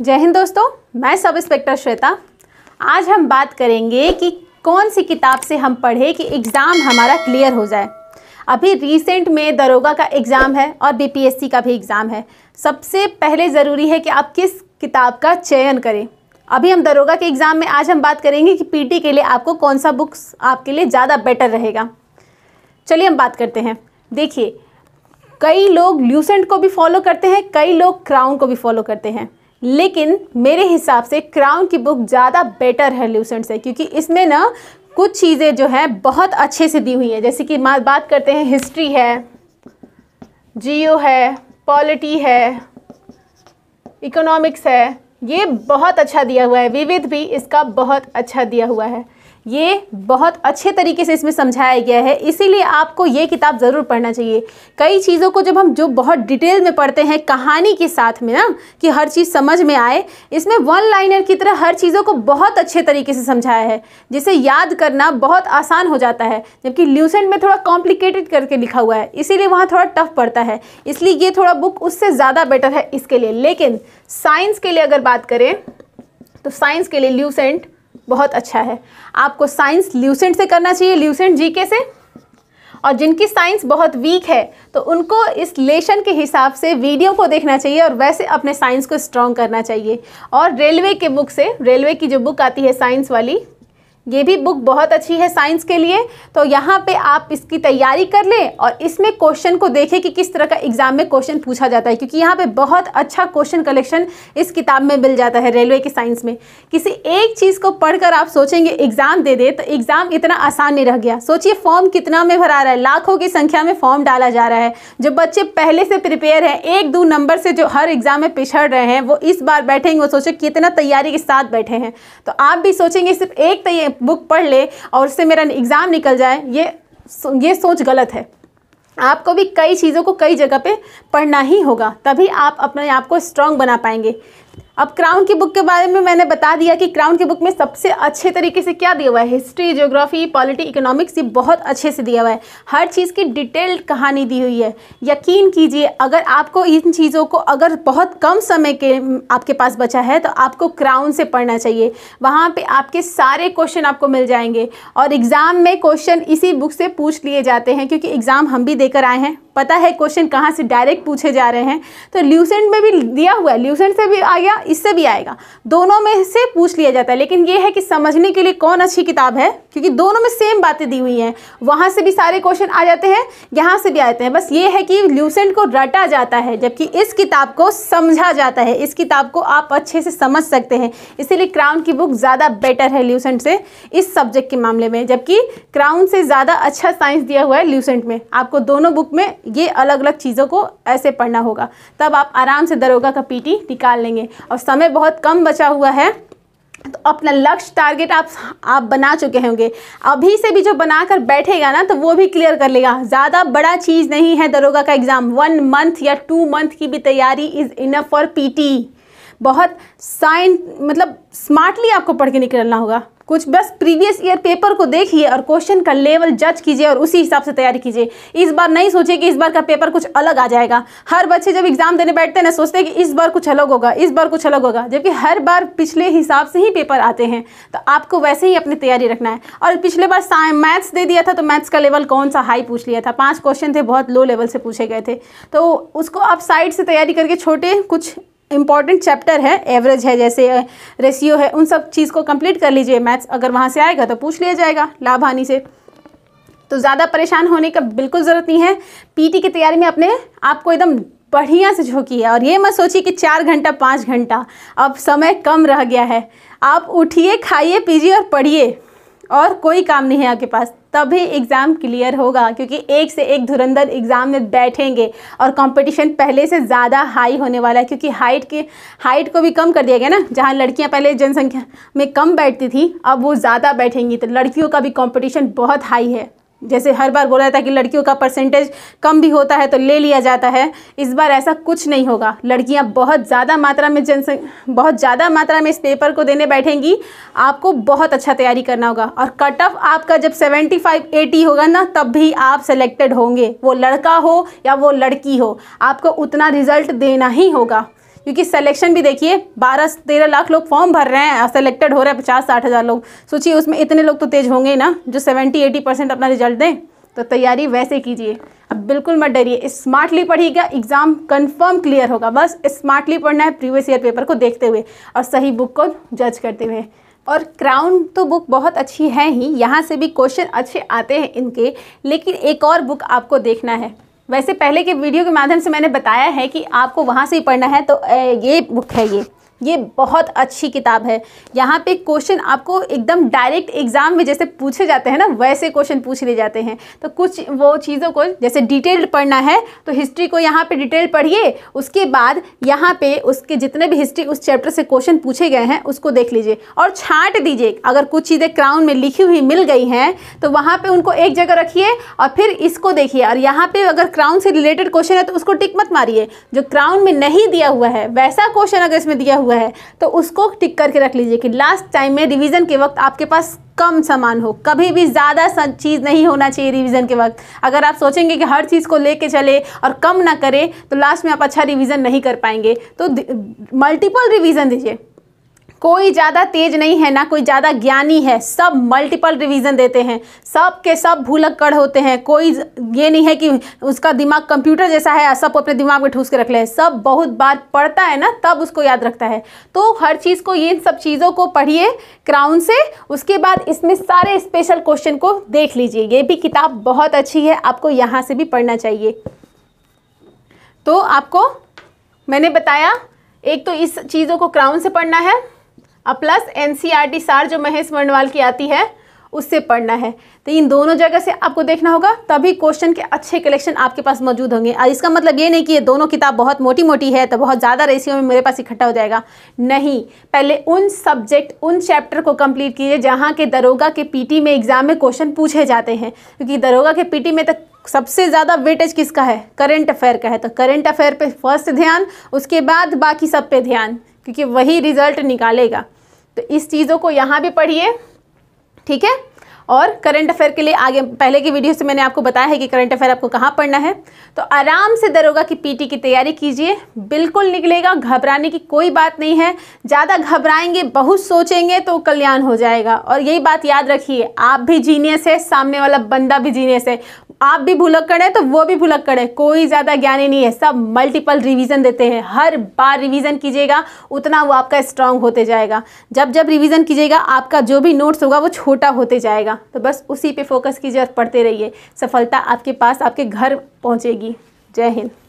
जय हिंद दोस्तों मैं सब इंस्पेक्टर श्वेता आज हम बात करेंगे कि कौन सी किताब से हम पढ़े कि एग्ज़ाम हमारा क्लियर हो जाए अभी रिसेंट में दरोगा का एग्ज़ाम है और बीपीएससी का भी एग्ज़ाम है सबसे पहले ज़रूरी है कि आप किस किताब का चयन करें अभी हम दरोगा के एग्ज़ाम में आज हम बात करेंगे कि पी के लिए आपको कौन सा बुक्स आपके लिए ज़्यादा बेटर रहेगा चलिए हम बात करते हैं देखिए कई लोग ल्यूसेंट को भी फॉलो करते हैं कई लोग क्राउन को भी फॉलो करते हैं लेकिन मेरे हिसाब से क्राउन की बुक ज़्यादा बेटर है ल्यूसेंट से क्योंकि इसमें ना कुछ चीज़ें जो हैं बहुत अच्छे से दी हुई हैं जैसे कि बात करते हैं हिस्ट्री है जियो है पॉलिटी है इकोनॉमिक्स है ये बहुत अच्छा दिया हुआ है विविध भी इसका बहुत अच्छा दिया हुआ है ये बहुत अच्छे तरीके से इसमें समझाया गया है इसीलिए आपको ये किताब ज़रूर पढ़ना चाहिए कई चीज़ों को जब हम जो बहुत डिटेल में पढ़ते हैं कहानी के साथ में ना कि हर चीज़ समझ में आए इसमें वन लाइनर की तरह हर चीज़ों को बहुत अच्छे तरीके से समझाया है जिसे याद करना बहुत आसान हो जाता है जबकि ल्यूसेंट में थोड़ा कॉम्प्लिकेटेड करके लिखा हुआ है इसीलिए वहाँ थोड़ा टफ पड़ता है इसलिए ये थोड़ा बुक उससे ज़्यादा बेटर है इसके लिए लेकिन साइंस के लिए अगर बात करें तो साइंस के लिए ल्यूसेंट बहुत अच्छा है आपको साइंस ल्यूसेंट से करना चाहिए ल्यूसेंट जीके से और जिनकी साइंस बहुत वीक है तो उनको इस लेशन के हिसाब से वीडियो को देखना चाहिए और वैसे अपने साइंस को स्ट्रॉन्ग करना चाहिए और रेलवे के बुक से रेलवे की जो बुक आती है साइंस वाली ये भी बुक बहुत अच्छी है साइंस के लिए तो यहाँ पे आप इसकी तैयारी कर लें और इसमें क्वेश्चन को देखें कि किस तरह का एग्ज़ाम में क्वेश्चन पूछा जाता है क्योंकि यहाँ पे बहुत अच्छा क्वेश्चन कलेक्शन इस किताब में मिल जाता है रेलवे के साइंस में किसी एक चीज़ को पढ़कर आप सोचेंगे एग्ज़ाम दे दे तो एग्ज़ाम इतना आसान नहीं रह गया सोचिए फॉर्म कितना में भरा रहा है लाखों की संख्या में फॉर्म डाला जा रहा है जो बच्चे पहले से प्रिपेयर हैं एक दो नंबर से जो हर एग्ज़ाम में पिछड़ रहे हैं वो इस बार बैठेंगे वो सोचे कितना तैयारी के साथ बैठे हैं तो आप भी सोचेंगे सिर्फ एक बुक पढ़ ले और उससे मेरा एग्ज़ाम निकल जाए ये ये सोच गलत है आपको भी कई चीज़ों को कई जगह पे पढ़ना ही होगा तभी आप अपने आप को स्ट्रांग बना पाएंगे अब क्राउन की बुक के बारे में मैंने बता दिया कि क्राउन की बुक में सबसे अच्छे तरीके से क्या दिया हुआ है हिस्ट्री ज्योग्राफी पॉलिटी इकोनॉमिक्स ये बहुत अच्छे से दिया हुआ है हर चीज़ की डिटेल्ड कहानी दी हुई है यकीन कीजिए अगर आपको इन चीज़ों को अगर बहुत कम समय के आपके पास बचा है तो आपको क्राउन से पढ़ना चाहिए वहाँ पर आपके सारे क्वेश्चन आपको मिल जाएंगे और एग्ज़ाम में क्वेश्चन इसी बुक से पूछ लिए जाते हैं क्योंकि एग्ज़ाम हम भी देकर आए हैं पता है क्वेश्चन कहाँ से डायरेक्ट पूछे जा रहे हैं तो ल्यूसेंट में भी दिया हुआ है ल्यूसेंट से भी आ गया इससे भी आएगा दोनों में से पूछ लिया जाता है लेकिन ये है कि समझने के लिए कौन अच्छी किताब है क्योंकि दोनों में सेम बातें दी हुई हैं वहाँ से भी सारे क्वेश्चन आ जाते हैं यहाँ से भी आ जाते हैं बस ये है कि ल्यूसेंट को रटा जाता है जबकि इस किताब को समझा जाता है इस किताब को आप अच्छे से समझ सकते हैं इसीलिए क्राउन की बुक ज़्यादा बेटर है ल्यूसेंट से इस सब्जेक्ट के मामले में जबकि क्राउन से ज़्यादा अच्छा साइंस दिया हुआ है ल्यूसेंट में आपको दोनों बुक में ये अलग अलग चीज़ों को ऐसे पढ़ना होगा तब आप आराम से दरोगा का पीटी निकाल लेंगे और समय बहुत कम बचा हुआ है तो अपना लक्ष्य टारगेट आप आप बना चुके होंगे अभी से भी जो बनाकर बैठेगा ना तो वो भी क्लियर कर लेगा ज़्यादा बड़ा चीज़ नहीं है दरोगा का एग्ज़ाम वन मंथ या टू मंथ की भी तैयारी इज़ इनफ फॉर पीटी बहुत साइन मतलब स्मार्टली आपको पढ़ के निकलना होगा कुछ बस प्रीवियस ईयर पेपर को देखिए और क्वेश्चन का लेवल जज कीजिए और उसी हिसाब से तैयारी कीजिए इस बार नहीं सोचिए कि इस बार का पेपर कुछ अलग आ जाएगा हर बच्चे जब एग्जाम देने बैठते हैं ना सोचते हैं कि इस बार कुछ अलग होगा इस बार कुछ अलग होगा जबकि हर बार पिछले हिसाब से ही पेपर आते हैं तो आपको वैसे ही अपनी तैयारी रखना है और पिछले बार मैथ्स दे दिया था तो मैथ्स का लेवल कौन सा हाई पूछ लिया था पाँच क्वेश्चन थे बहुत लो लेवल से पूछे गए थे तो उसको आप साइड से तैयारी करके छोटे कुछ इंपॉर्टेंट चैप्टर है एवरेज है जैसे रेशियो है उन सब चीज़ को कंप्लीट कर लीजिए मैथ्स अगर वहाँ से आएगा तो पूछ लिया जाएगा लाभ हानि से तो ज़्यादा परेशान होने का बिल्कुल ज़रूरत नहीं है पीटी की तैयारी में अपने आपको एकदम बढ़िया से झोंकी है और ये मत सोचिए कि चार घंटा पाँच घंटा अब समय कम रह गया है आप उठिए खाइए पीजिए और पढ़िए और कोई काम नहीं है आपके पास तभी एग्ज़ाम क्लियर होगा क्योंकि एक से एक धुरंधर एग्ज़ाम में बैठेंगे और कंपटीशन पहले से ज़्यादा हाई होने वाला है क्योंकि हाइट के हाइट को भी कम कर दिया गया ना जहाँ लड़कियाँ पहले जनसंख्या में कम बैठती थी अब वो ज़्यादा बैठेंगी तो लड़कियों का भी कॉम्पिटिशन बहुत हाई है जैसे हर बार बोला जाता है कि लड़कियों का परसेंटेज कम भी होता है तो ले लिया जाता है इस बार ऐसा कुछ नहीं होगा लड़कियां बहुत ज़्यादा मात्रा में जनसंख्या बहुत ज़्यादा मात्रा में इस पेपर को देने बैठेंगी आपको बहुत अच्छा तैयारी करना होगा और कट ऑफ आपका जब 75 80 होगा ना तब भी आप सेलेक्टेड होंगे वो लड़का हो या वो लड़की हो आपको उतना रिजल्ट देना ही होगा क्योंकि सिलेक्शन भी देखिए बारह तेरह लाख लोग फॉर्म भर रहे हैं सेलेक्टेड हो रहे हैं पचास साठ हज़ार लोग सोचिए उसमें इतने लोग तो तेज होंगे ना जो सेवेंटी एटी परसेंट अपना रिजल्ट दें तो तैयारी वैसे कीजिए अब बिल्कुल मत डरिए स्मार्टली पढ़िएगा एग्ज़ाम कंफर्म क्लियर होगा बस स्मार्टली पढ़ना है प्रीवियस ईयर पेपर को देखते हुए और सही बुक को जज करते हुए और क्राउन तो बुक बहुत अच्छी है ही यहाँ से भी क्वेश्चन अच्छे आते हैं इनके लेकिन एक और बुक आपको देखना है वैसे पहले के वीडियो के माध्यम से मैंने बताया है कि आपको वहाँ से ही पढ़ना है तो ये बुक है ये ये बहुत अच्छी किताब है यहाँ पे क्वेश्चन आपको एकदम डायरेक्ट एग्जाम में जैसे पूछे जाते हैं ना वैसे क्वेश्चन पूछ लिए जाते हैं तो कुछ वो चीज़ों को जैसे डिटेल्ड पढ़ना है तो हिस्ट्री को यहाँ पे डिटेल पढ़िए उसके बाद यहाँ पे उसके जितने भी हिस्ट्री उस चैप्टर से क्वेश्चन पूछे गए हैं उसको देख लीजिए और छाँट दीजिए अगर कुछ चीज़ें क्राउन में लिखी हुई मिल गई हैं तो वहाँ पर उनको एक जगह रखिए और फिर इसको देखिए और यहाँ पर अगर क्राउन से रिलेटेड क्वेश्चन है तो उसको टिक मत मारिए जो क्राउन में नहीं दिया हुआ है वैसा क्वेश्चन अगर इसमें दिया हुआ हुआ है तो उसको टिक करके रख लीजिए कि लास्ट टाइम में रिवीजन के वक्त आपके पास कम सामान हो कभी भी ज़्यादा चीज़ नहीं होना चाहिए रिवीजन के वक्त अगर आप सोचेंगे कि हर चीज़ को लेके चले और कम ना करें तो लास्ट में आप अच्छा रिवीजन नहीं कर पाएंगे तो मल्टीपल रिवीजन दीजिए कोई ज़्यादा तेज नहीं है ना कोई ज़्यादा ज्ञानी है सब मल्टीपल रिवीजन देते हैं सब के सब भूलक्कड़ होते हैं कोई ये नहीं है कि उसका दिमाग कंप्यूटर जैसा है सब अपने दिमाग में ठूस के रख ले सब बहुत बार पढ़ता है ना तब उसको याद रखता है तो हर चीज़ को ये इन सब चीज़ों को पढ़िए क्राउन से उसके बाद इसमें सारे स्पेशल क्वेश्चन को देख लीजिए ये भी किताब बहुत अच्छी है आपको यहाँ से भी पढ़ना चाहिए तो आपको मैंने बताया एक तो इस चीज़ों को क्राउन से पढ़ना है अब प्लस एन e सार जो महेश वर्णवाल की आती है उससे पढ़ना है तो इन दोनों जगह से आपको देखना होगा तभी क्वेश्चन के अच्छे कलेक्शन आपके पास मौजूद होंगे और इसका मतलब ये नहीं कि ये दोनों किताब बहुत मोटी मोटी है तो बहुत ज़्यादा रेशियो में मेरे पास इकट्ठा हो जाएगा नहीं पहले उन सब्जेक्ट उन चैप्टर को कंप्लीट कीजिए जहाँ के दरोगा के पी में एग्जाम में क्वेश्चन पूछे जाते हैं क्योंकि दरोगा के पी में तो सबसे ज़्यादा वेटेज किसका है करेंट अफेयर का है तो करेंट अफेयर पर फर्स्ट ध्यान उसके बाद बाकी सब पे ध्यान क्योंकि वही रिजल्ट निकालेगा तो इस चीज़ों को यहाँ भी पढ़िए ठीक है और करंट अफेयर के लिए आगे पहले की वीडियो से मैंने आपको बताया है कि करंट अफेयर आपको कहाँ पढ़ना है तो आराम से दरोगा की पीटी की तैयारी कीजिए बिल्कुल निकलेगा घबराने की कोई बात नहीं है ज़्यादा घबराएंगे बहुत सोचेंगे तो कल्याण हो जाएगा और यही बात याद रखिए आप भी जीनियस है सामने वाला बंदा भी जीनियस है आप भी भुलक्कड़ हैं तो वो भी भुलक्कड़ है कोई ज़्यादा ज्ञानी नहीं है सब मल्टीपल रिवीजन देते हैं हर बार रिवीजन कीजिएगा उतना वो आपका स्ट्रांग होते जाएगा जब जब रिवीजन कीजिएगा आपका जो भी नोट्स होगा वो छोटा होते जाएगा तो बस उसी पे फोकस कीजिए और पढ़ते रहिए सफलता आपके पास आपके घर पहुँचेगी जय हिंद